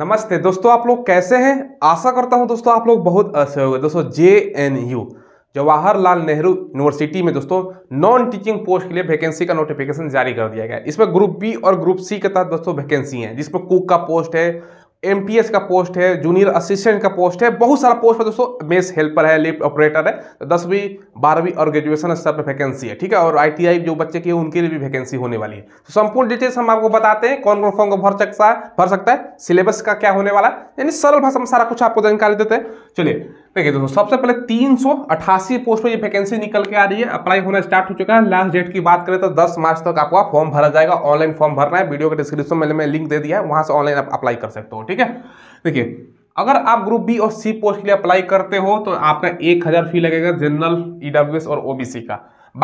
नमस्ते दोस्तों आप लोग कैसे हैं आशा करता हूं दोस्तों आप लोग बहुत अच्छे गए दोस्तों J N U Jawaharlal Nehru university में दोस्तों नॉन टीचिंग पोस्ट के लिए वैकेंसी का नोटिफिकेशन जारी कर दिया गया है इसमें ग्रुप बी और ग्रुप सी के तहत दोस्तों वैकेंसी है जिसमें कुक का पोस्ट है एम का पोस्ट है जूनियर असिस्टेंट का पोस्ट है बहुत सारा पोस्ट है दोस्तों मेस हेल्पर है लिफ्ट ऑपरेटर है तो दसवीं बारहवीं और ग्रेजुएशन स्तर पर वैकेंसी है ठीक है और आईटीआई जो बच्चे की उनके लिए भी वैकेंसी होने वाली है तो संपूर्ण डिटेल्स हम आपको बताते हैं कौन कौन फॉर्म को भर सकता है भर सकता है सिलेबस का क्या होने वाला है यानी सरल भाषा में सारा कुछ आपको जानकारी देते हैं चलिए देखिए दोस्तों सबसे पहले तीन पोस्ट पर ये वैकेंसी निकल के आ रही है अप्लाई होना स्टार्ट हो चुका है लास्ट डेट की बात करें तो दस मार्च तक आपका फॉर्म भरा जाएगा ऑनलाइन फॉर्म भरना है वीडियो के डिस्क्रिप्शन में लिंक दे दिया है वहां से ऑनलाइन आप अप्लाई कर सकते हो ठीक है देखिए अगर आप ग्रुप बी और सी पोस्ट के लिए अप्लाई करते हो तो आपका एक हज़ार फी लगेगा जनरल ईडब्ल्यूएस e और ओबीसी का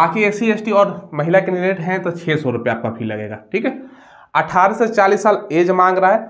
बाकी एस सी और महिला कैंडिडेट हैं तो छः सौ रुपये आपका फी लगेगा ठीक है अठारह से चालीस साल एज मांग रहा है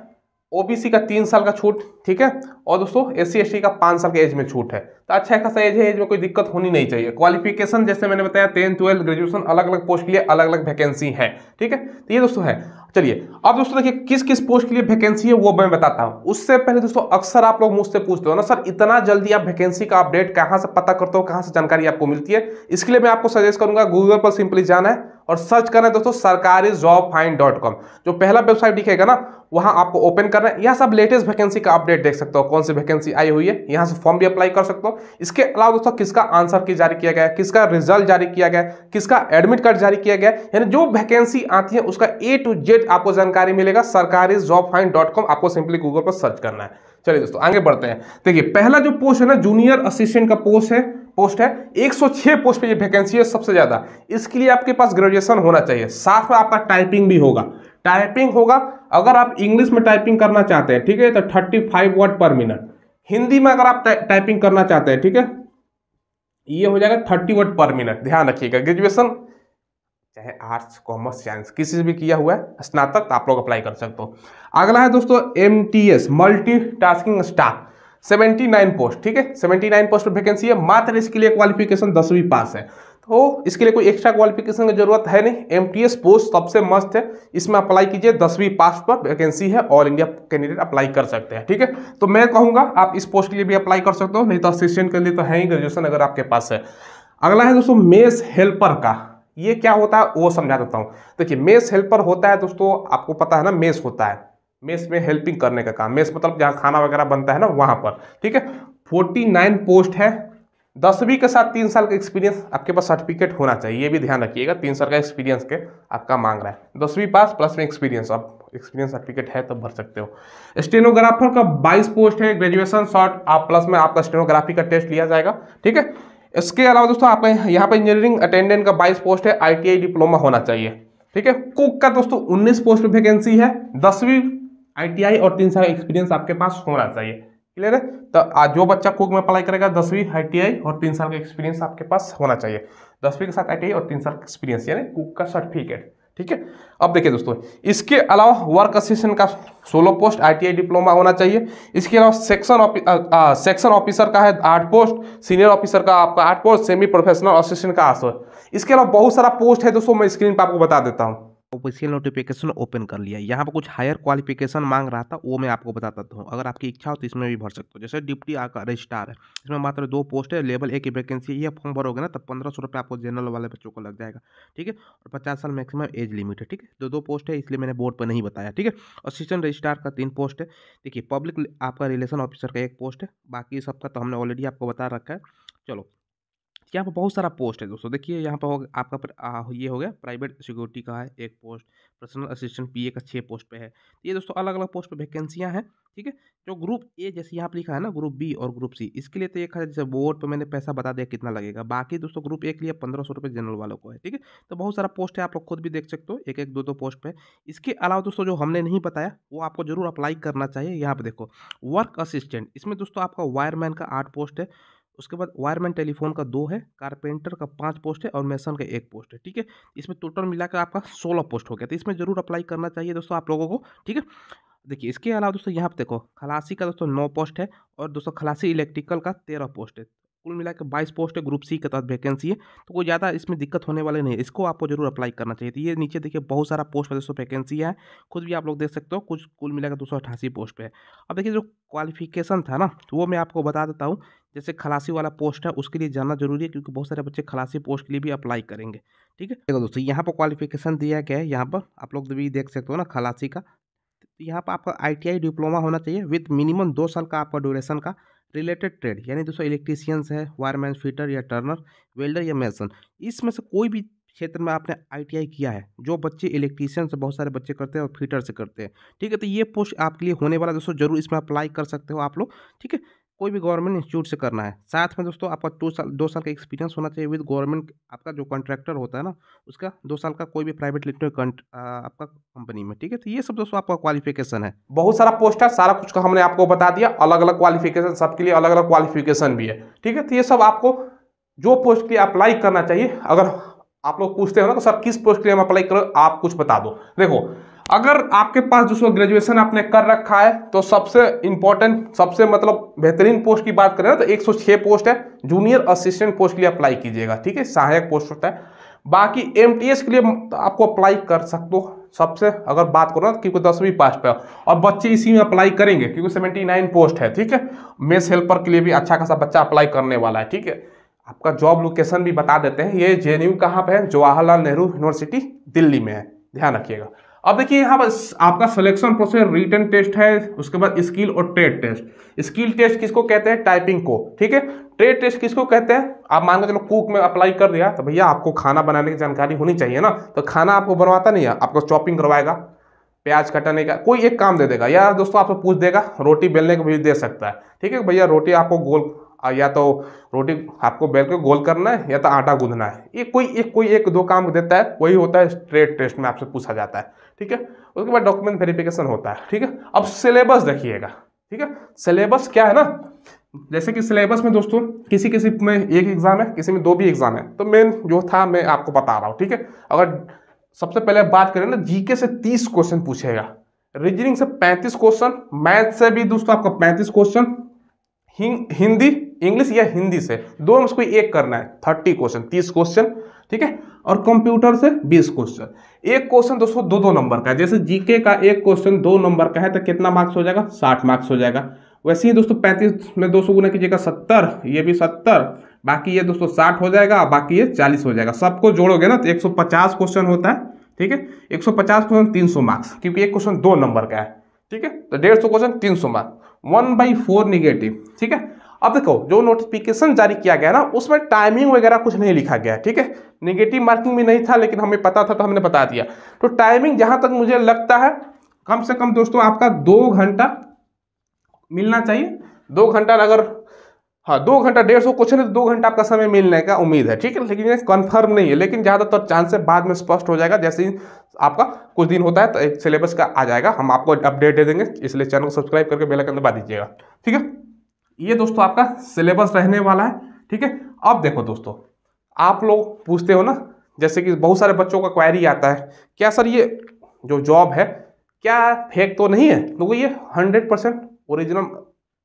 ओबीसी का तीन साल का छूट ठीक है और दोस्तों एस सी का पाँच साल के एज में छूट है तो अच्छा खासा एज है एज में कोई दिक्कत होनी नहीं चाहिए क्वालिफिकेशन जैसे मैंने बताया टेंथ ट्वेल्थ ग्रेजुएशन अलग अलग पोस्ट के लिए अलग अलग वैकेंसी है ठीक है तो ये दोस्तों है चलिए अब दोस्तों देखिए किस किस पोस्ट के लिए वैकेंसी है वो मैं बताता हूँ उससे पहले दोस्तों अक्सर आप लोग मुझसे पूछते हो ना सर इतना जल्दी आप वैकेंसी का अपडेट कहाँ से पता करते हो कहाँ से जानकारी आपको मिलती है इसके लिए मैं आपको सजेस्ट करूंगा गूगल पर सिंपली जाना है और सर्च करना है दोस्तों सरकारी जॉब फाइन डॉट कॉम जो पहला वेबसाइट दिखेगा ना वहां आपको ओपन करना है यहाँ सब लेटेस्ट वैकेंसी का अपडेट देख सकते हो कौन सी वैकेंसी आई हुई है यहाँ से फॉर्म भी अप्लाई कर सकते हो इसके अलावा दोस्तों किसका आंसर की जारी किया गया किसका रिजल्ट जारी किया गया किसका एडमिट कार्ड जारी किया गया यानी जो वैकेंसी आती है उसका ए टू जेड आपको जानकारी मिलेगा सरकारी जॉब फाइन डॉट कॉम आपको सिंपली गूगल पर सर्च करना है चलिए दोस्तों आगे बढ़ते हैं देखिए पहला जो पोस्ट है ना जूनियर असिस्टेंट का पोस्ट है पोस्ट है 106 पोस्ट पे ये वैकेंसी है सबसे ज़्यादा इसके लिए आपके पास ग्रेजुएशन होना चाहिए साथ में आपका टाइपिंग भी होगा टाइपिंग होगा अगर आप इंग्लिश में टाइपिंग करना चाहते हैं ठीक है तो थर्टी फाइव वर्ड पर मिनट हिंदी में अगर आप टाइपिंग करना चाहते हैं ठीक है ये हो जाएगा थर्टी वर्ड पर मिनट ध्यान रखिएगा ग्रेजुएशन चाहे आर्ट्स कॉमर्स साइंस किसी भी किया हुआ है स्नातक आप लोग अप्लाई कर सकते हो अगला है दोस्तों M T S multi tasking staff 79 post ठीक है 79 पोस्ट पर वैकेंसी है मात्र इसके लिए क्वालिफिकेशन दसवीं पास है तो इसके लिए कोई एक्स्ट्रा क्वालिफिकेशन की जरूरत है नहीं एमटीएस पोस्ट सबसे मस्त है इसमें अप्लाई कीजिए दसवीं पास पर वैकेंसी है ऑल इंडिया कैंडिडेट अप्लाई कर सकते हैं ठीक है तो मैं कहूँगा आप इस पोस्ट के लिए भी अप्लाई कर सकते हो नहीं तो असिस्टेंट के लिए तो है ही ग्रेजुएशन अगर आपके पास है अगला है दोस्तों मेस हेल्पर का ये क्या होता है वो समझा देता हूँ देखिए मेस हेल्पर होता है दोस्तों आपको पता है ना मेस होता है मेस में हेल्पिंग करने का काम मेस मतलब जहाँ खाना वगैरह बनता है ना वहाँ पर ठीक है फोर्टी नाइन पोस्ट है दसवीं के साथ तीन साल का एक्सपीरियंस आपके पास सर्टिफिकेट होना चाहिए ये भी ध्यान रखिएगा तीन साल का एक्सपीरियंस के आपका मांग रहा है दसवीं पास प्लस में एक्सपीरियंस आप एक्सपीरियंस सर्टिफिकेट है तो भर सकते हो स्टेनोग्राफर का बाईस पोस्ट है ग्रेजुएशन शॉर्ट आप प्लस में आपका स्टेनोग्राफी का टेस्ट लिया जाएगा ठीक है इसके अलावा दोस्तों आपका यहाँ पर इंजीनियरिंग अटेंडेंट का बाईस पोस्ट है आई डिप्लोमा होना चाहिए ठीक है कुक का दोस्तों 19 पोस्ट वैकेंसी है दसवीं आईटीआई और तीन साल एक्सपीरियंस आपके पास होना चाहिए क्लियर है तो आज जो बच्चा कुक में अप्लाई करेगा दसवीं आईटीआई और तीन साल का एक्सपीरियंस आपके पास होना चाहिए दसवीं के साथ आई और तीन साल का एक्सपीरियंस यानी कुक का सर्टिफिकेट ठीक है अब देखिए दोस्तों इसके अलावा वर्क असिस्टेंट का सोलो पोस्ट आईटीआई डिप्लोमा होना चाहिए इसके अलावा सेक्शन सेक्शन ऑफिसर का है आठ पोस्ट सीनियर ऑफिसर का आपका आठ पोस्ट सेमी प्रोफेशनल असिस्टेंट का आठ इसके अलावा बहुत सारा पोस्ट है दोस्तों मैं स्क्रीन पर आपको बता देता हूँ ऑफिशियल नोटिफिकेशन ओपन कर लिया यहाँ पर कुछ हायर क्वालिफिकेशन मांग रहा था वो मैं आपको बताता हूँ अगर आपकी इच्छा हो तो इसमें भी भर सकते हो जैसे डिप्टी रजिस्ट्रार है इसमें मात्र दो पोस्ट है लेवल ए की वैकेंसी ये फॉर्म भरोगे ना तो पंद्रह सौ रुपये आपको जनरल वाले बच्चों को लग जाएगा ठीक है और पचास साल मैक्सिमम एज लिमिट है ठीक है तो दो दो पोस्ट है इसलिए मैंने बोर्ड पर नहीं बताया ठीक है असिस्टेंट रजिस्ट्रार का तीन पोस्ट है देखिए पब्लिक आपका रिलेशन ऑफिसर का एक पोस्ट है बाकी सबका तो हमने ऑलरेडी आपको बता रखा है चलो यहाँ पर बहुत सारा पोस्ट है दोस्तों देखिए यहाँ पर आपका पर, आ, ये हो गया प्राइवेट सिक्योरिटी का है एक पोस्ट पर्सनल असिस्टेंट पीए का छः पोस्ट पे है तो ये दोस्तों अलग अलग पोस्ट पे वैकेंसियाँ हैं ठीक है जो ग्रुप ए जैसे यहाँ पर लिखा है ना ग्रुप बी और ग्रुप सी इसके लिए तो एक है जैसे बोर्ड पर मैंने पैसा बता दिया कितना लगेगा बाकी दोस्तों ग्रुप ए के लिए पंद्रह सौ रुपये जनरल वालों को है ठीक है तो बहुत सारा पोस्ट है आप लोग खुद भी देख सकते हो एक एक दो दो पोस्ट पर इसके अलावा दोस्तों जो हमने नहीं बताया वो आपको जरूर अप्लाई करना चाहिए यहाँ पर देखो वर्क असिस्टेंट इसमें दोस्तों आपका वायरमैन का आठ पोस्ट है उसके बाद वायरमैन टेलीफोन का दो है कारपेंटर का पाँच पोस्ट है और मेसन का एक पोस्ट है ठीक है इसमें टोटल मिलाकर आपका सोलह पोस्ट हो गया तो इसमें ज़रूर अप्लाई करना चाहिए दोस्तों आप लोगों को ठीक है देखिए इसके अलावा दोस्तों यहाँ पे देखो खलासी का दोस्तों नौ पोस्ट है और दोस्तों खलासी इलेक्ट्रिकल का तेरह पोस्ट है कुल मिला के बाईस पोस्ट है ग्रुप सी के तहत वैकेंसी है तो कोई ज़्यादा इसमें दिक्कत होने वाले नहीं इसको आपको जरूर अप्लाई करना चाहिए तो ये नीचे देखिए बहुत सारा पोस्ट पर दोस्तों वैकेंसी है खुद भी आप लोग देख सकते हो कुछ कुल मिला के दो सौ अठासी पोस्ट पे है अब देखिए जो क्वालिफिकेशन था ना तो वो मैं आपको बता देता हूँ जैसे खलासी वाला पोस्ट है उसके लिए जाना जरूरी है क्योंकि बहुत सारे बच्चे खलासी पोस्ट के लिए भी अप्लाई करेंगे ठीक है देखो दोस्तों यहाँ पर क्वालिफिकेशन दिया गया है यहाँ पर आप लोग भी देख सकते हो ना खलासी का तो यहाँ पर आपका आईटीआई डिप्लोमा होना चाहिए विद मिनिमम दो साल का आपका ड्यूरेशन का रिलेटेड ट्रेड यानी दोस्तों इलेक्ट्रीशियंस है वायरमैन फिटर या टर्नर वेल्डर या मेसन इसमें से कोई भी क्षेत्र में आपने आईटीआई किया है जो बच्चे इलेक्ट्रीशियन से बहुत सारे बच्चे करते हैं और फीटर से करते हैं ठीक है तो ये पोस्ट आपके लिए होने वाला दोस्तों जरूर इसमें अप्लाई कर सकते हो आप लोग ठीक है कोई भी गवर्नमेंट इंस्टीट्यूट से करना है साथ में दोस्तों आपका दो साल दो साल का एक्सपीरियंस होना चाहिए विद गवर्नमेंट आपका जो कॉन्ट्रैक्टर होता है ना उसका दो साल का कोई भी प्राइवेट लिमिटेड आपका कंपनी में ठीक है तो ये सब दोस्तों आपका क्वालिफिकेशन है बहुत सारा पोस्ट है सारा कुछ का हमने आपको बता दिया अलग अलग क्वालिफिकेशन सबके लिए अलग अलग क्वालिफिकेशन भी है ठीक है तो ये सब आपको जो पोस्ट के लिए अप्लाई करना चाहिए अगर आप लोग पूछते हो ना तो सर किस पोस्ट के लिए हम अप्लाई करो आप कुछ बता दो देखो अगर आपके पास दोस्तों ग्रेजुएशन आपने कर रखा है तो सबसे इंपॉर्टेंट सबसे मतलब बेहतरीन पोस्ट की बात करें तो 106 पोस्ट है जूनियर असिस्टेंट पोस्ट के लिए अप्लाई कीजिएगा ठीक है सहायक पोस्ट होता है बाकी एम के लिए आपको अप्लाई कर सकते हो सबसे अगर बात करो ना तो क्योंकि दसवीं पास पे और बच्चे इसी में अप्लाई करेंगे क्योंकि सेवेंटी नाइन पोस्ट है ठीक है मेस हेल्पर के लिए भी अच्छा खासा बच्चा अप्लाई करने वाला है ठीक है आपका जॉब लोकेशन भी बता देते हैं ये जे एन यू कहाँ पर है जवाहरलाल नेहरू यूनिवर्सिटी दिल्ली में है ध्यान रखिएगा अब देखिए यहाँ पर आपका सिलेक्शन प्रोसेस रिटर्न टेस्ट है उसके बाद स्किल और ट्रेड टेस्ट स्किल टेस्ट किसको कहते हैं टाइपिंग को ठीक है ट्रेड टेस्ट किसको कहते हैं आप मान के चलो कुक में अप्लाई कर दिया तो भैया आपको खाना बनाने की जानकारी होनी चाहिए ना तो खाना आपको बनवाता नहीं है आपको चॉपिंग करवाएगा प्याज कटाने का कोई एक काम दे देगा या दोस्तों आपसे पूछ देगा रोटी बेलने को भी दे सकता है ठीक है भैया रोटी आपको गोल या तो रोटी आपको बेल के गोल करना है या तो आटा गूंदना है ये कोई एक कोई एक दो काम देता है वही होता है स्ट्रेट टेस्ट में आपसे पूछा जाता है ठीक है उसके बाद डॉक्यूमेंट वेरिफिकेशन होता है ठीक है अब सिलेबस देखिएगा ठीक है सिलेबस क्या है ना जैसे कि सिलेबस में दोस्तों किसी किसी में एक एग्ज़ाम है किसी में दो भी एग्ज़ाम है तो मेन जो था मैं आपको बता रहा हूँ ठीक है अगर सबसे पहले बात करें ना जीके से तीस क्वेश्चन पूछेगा रीजनिंग से पैंतीस क्वेश्चन मैथ से भी दोस्तों आपका पैंतीस क्वेश्चन हिंदी इंग्लिश या हिंदी से दो में से कोई एक करना है थर्टी क्वेश्चन तीस क्वेश्चन ठीक है और कंप्यूटर से बीस क्वेश्चन एक क्वेश्चन दोस्तों दो दो नंबर का है जैसे जीके का एक क्वेश्चन दो नंबर का है तो कितना मार्क्स हो जाएगा साठ मार्क्स हो जाएगा वैसे ही दोस्तों पैंतीस में दो सौ गुना कीजिएगा सत्तर ये भी सत्तर बाकी ये दोस्तों साठ हो जाएगा बाकी ये चालीस हो जाएगा सबको जोड़ोगे ना तो एक सौ पचास क्वेश्चन होता है ठीक है एक सौ पचास क्वेश्चन तीन सौ मार्क्स क्योंकि एक क्वेश्चन दो नंबर का है ठीक है तो डेढ़ सौ क्वेश्चन तीन सौ marks one by four negative ठीक है अब देखो जो नोटिफिकेशन जारी किया गया ना उसमें टाइमिंग वगैरह कुछ नहीं लिखा गया है ठीक है निगेटिव मार्किंग भी नहीं था लेकिन हमें पता था तो हमने बता दिया तो टाइमिंग जहाँ तक मुझे लगता है कम से कम दोस्तों आपका दो घंटा मिलना चाहिए दो घंटा अगर हाँ दो घंटा डेढ़ सौ क्वेश्चन है तो दो घंटा आपका समय मिलने का उम्मीद है ठीक है लेकिन ये कन्फर्म नहीं है लेकिन ज़्यादातर चांस है बाद में स्पष्ट हो जाएगा जैसे ही आपका कुछ दिन होता है तो एक सिलेबस का आ जाएगा हम आपको अपडेट दे देंगे इसलिए चैनल को सब्सक्राइब करके बेल आइकन दबा दीजिएगा ठीक है ये दोस्तों आपका सिलेबस रहने वाला है ठीक है अब देखो दोस्तों आप लोग पूछते हो ना जैसे कि बहुत सारे बच्चों का क्वायरी आता है क्या सर ये जो जॉब है क्या फेक तो नहीं है तो ये हंड्रेड परसेंट ओरिजिनल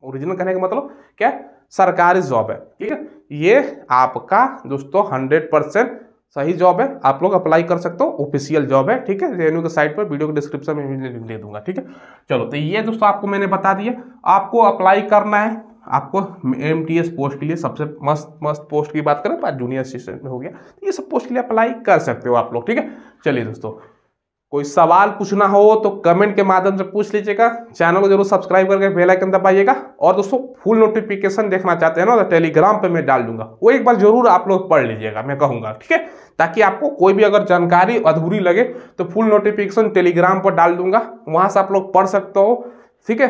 ओरिजिनल कहने का मतलब क्या सरकारी जॉब है ठीक है ये आपका दोस्तों हंड्रेड परसेंट सही जॉब है आप लोग अप्लाई कर सकते हो ऑफिशियल जॉब है ठीक है रेवेन्यू के साइट पर वीडियो के डिस्क्रिप्शन में दे दूंगा ठीक है चलो तो ये दोस्तों आपको मैंने बता दिया आपको अप्लाई करना है आपको एम टी एस पोस्ट के लिए सबसे मस्त मस्त पोस्ट की बात करें तो जूनियर असिस्टेंट में हो गया तो ये सब पोस्ट के लिए अप्लाई कर सकते हो आप लोग ठीक है चलिए दोस्तों कोई सवाल पूछना हो तो कमेंट के माध्यम से पूछ लीजिएगा चैनल को जरूर सब्सक्राइब करके बेल आइकन दबाइएगा और दोस्तों फुल नोटिफिकेशन देखना चाहते हैं ना तो टेलीग्राम पे मैं डाल दूंगा वो एक बार जरूर आप लोग पढ़ लीजिएगा मैं कहूंगा ठीक है ताकि आपको कोई भी अगर जानकारी अधूरी लगे तो फुल नोटिफिकेशन टेलीग्राम पर डाल दूंगा वहां से आप लोग पढ़ सकते हो ठीक है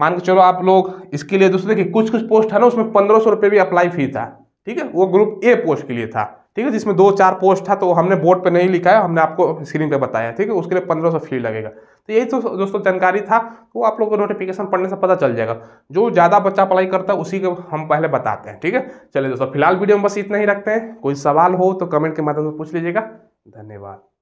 मान के चलो आप लोग इसके लिए दूसरे की कुछ कुछ पोस्ट है ना उसमें पंद्रह सौ रुपये भी अप्लाई फी था ठीक है वो ग्रुप ए पोस्ट के लिए था ठीक है जिसमें दो चार पोस्ट था तो हमने बोर्ड पे नहीं लिखा है हमने आपको स्क्रीन पे बताया ठीक है उसके लिए पंद्रह सौ फी लगेगा तो यही तो दोस्तों जानकारी था वो तो आप लोगों को नोटिफिकेशन पढ़ने से पता चल जाएगा जो ज़्यादा बच्चा अप्लाई करता है उसी को हम पहले बताते हैं ठीक है चलिए दोस्तों फिलहाल वीडियो में बस इतना ही रखते हैं कोई सवाल हो तो कमेंट के माध्यम से पूछ लीजिएगा धन्यवाद